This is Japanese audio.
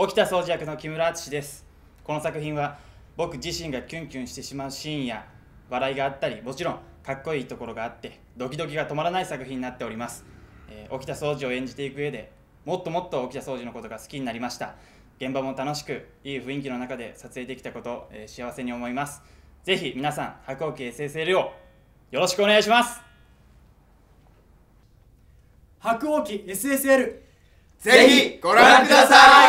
沖田総司役の木村敦ですこの作品は僕自身がキュンキュンしてしまうシーンや笑いがあったりもちろんかっこいいところがあってドキドキが止まらない作品になっております、えー、沖田総司を演じていく上でもっともっと沖田総司のことが好きになりました現場も楽しくいい雰囲気の中で撮影できたこと、えー、幸せに思いますぜひ皆さん白鸚記 SSL をよろしくお願いします白鸚記 SSL ぜひご覧ください